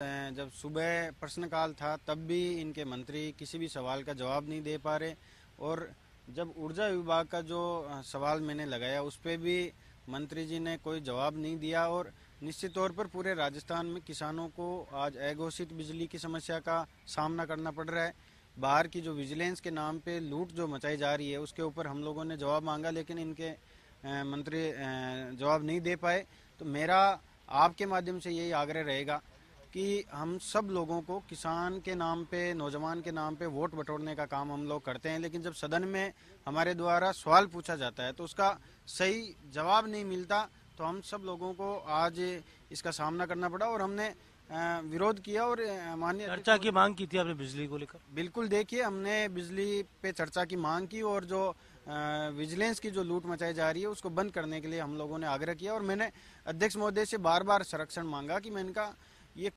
जब सुबह प्रश्नकाल था तब भी इनके मंत्री किसी भी सवाल का जवाब नहीं दे पा रहे और जब ऊर्जा विभाग का जो सवाल मैंने लगाया उस पर भी मंत्री जी ने कोई जवाब नहीं दिया और निश्चित तौर पर पूरे राजस्थान में किसानों को आज अघोषित बिजली की समस्या का सामना करना पड़ रहा है बाहर की जो विजिलेंस के नाम पे लूट जो मचाई जा रही है उसके ऊपर हम लोगों ने जवाब मांगा लेकिन इनके मंत्री जवाब नहीं दे पाए तो मेरा आपके माध्यम से यही आग्रह रहेगा कि हम सब लोगों को किसान के नाम पे नौजवान के नाम पे वोट बटोरने का काम हम लोग करते हैं लेकिन जब सदन में हमारे द्वारा सवाल पूछा जाता है तो उसका सही जवाब नहीं मिलता तो हम सब लोगों को आज इसका सामना करना पड़ा और हमने विरोध किया और मान्य चर्चा की मांग की थी आपने बिजली को लेकर बिल्कुल देखिए हमने बिजली पे चर्चा की मांग की और जो विजिलेंस की जो लूट मचाई जा रही है उसको बंद करने के लिए हम लोगों ने आग्रह किया और मैंने अध्यक्ष महोदय से बार बार संरक्षण मांगा कि मैं इनका